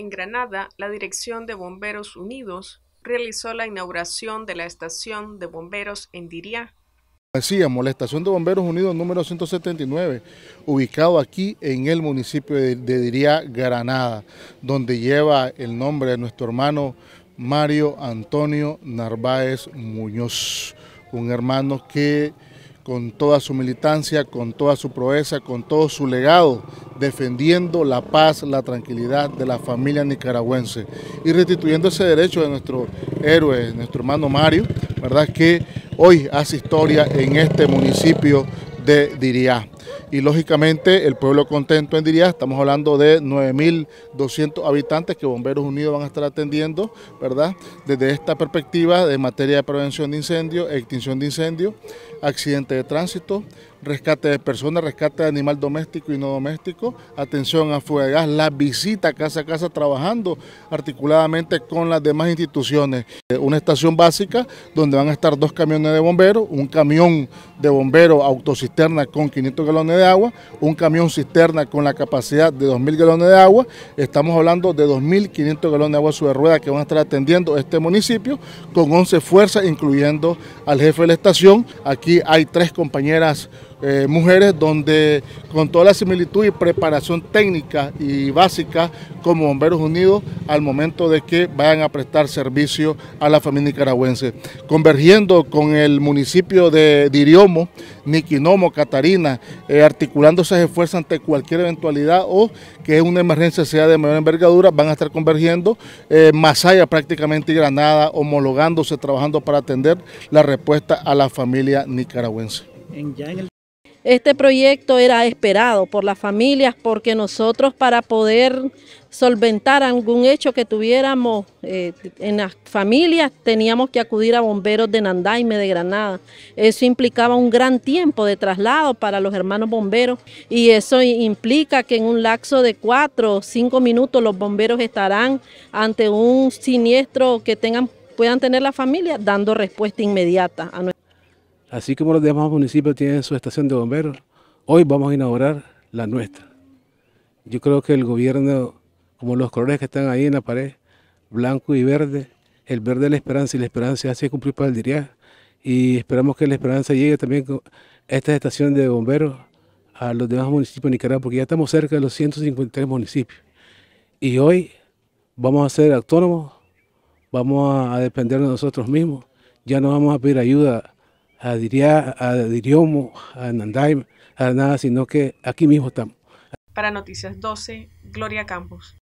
En Granada, la Dirección de Bomberos Unidos realizó la inauguración de la estación de bomberos en Diría. Decíamos, la estación de bomberos unidos número 179, ubicado aquí en el municipio de, Diría, Granada, donde lleva el nombre de nuestro hermano Mario Antonio Narváez Muñoz, un hermano que con toda su militancia, con toda su proeza, con todo su legado, defendiendo la paz, la tranquilidad de la familia nicaragüense y restituyendo ese derecho de nuestro héroe, nuestro hermano Mario, ¿verdad? que hoy hace historia en este municipio de Diría y lógicamente el pueblo contento en Diría, estamos hablando de 9.200 habitantes que Bomberos Unidos van a estar atendiendo, ¿verdad? Desde esta perspectiva de materia de prevención de incendios, extinción de incendios, accidente de tránsito, rescate de personas, rescate de animal doméstico y no doméstico, atención a fuego de gas, la visita casa a casa trabajando articuladamente con las demás instituciones. Eh, una estación básica donde van a estar dos camiones de bomberos, un camión de bomberos autocisterna con 500 galones de agua, un camión cisterna con la capacidad de 2.000 galones de agua. Estamos hablando de 2.500 galones de agua sobre rueda que van a estar atendiendo este municipio con 11 fuerzas, incluyendo al jefe de la estación. Aquí hay tres compañeras eh, mujeres donde con toda la similitud y preparación técnica y básica como Bomberos Unidos al momento de que vayan a prestar servicio a la familia nicaragüense. Convergiendo con el municipio de Diriomo, Niquinomo, Catarina, articulándose eh, articulando esas esfuerzos ante cualquier eventualidad o que una emergencia sea de mayor envergadura, van a estar convergiendo eh, más allá prácticamente y Granada, homologándose, trabajando para atender la respuesta a la familia nicaragüense. Este proyecto era esperado por las familias porque nosotros para poder solventar algún hecho que tuviéramos eh, en las familias teníamos que acudir a bomberos de Nandaime, de Granada. Eso implicaba un gran tiempo de traslado para los hermanos bomberos y eso implica que en un lapso de cuatro o cinco minutos los bomberos estarán ante un siniestro que tengan, puedan tener la familia dando respuesta inmediata a nuestra Así como los demás municipios tienen su estación de bomberos, hoy vamos a inaugurar la nuestra. Yo creo que el gobierno, como los colores que están ahí en la pared, blanco y verde, el verde es la esperanza y la esperanza hace cumplir para el día. Y esperamos que la esperanza llegue también con esta estación de bomberos a los demás municipios de Nicaragua, porque ya estamos cerca de los 153 municipios. Y hoy vamos a ser autónomos, vamos a depender de nosotros mismos, ya no vamos a pedir ayuda a Diriomo, a Nandaim, a nada, sino que aquí mismo estamos. Para Noticias 12, Gloria Campos.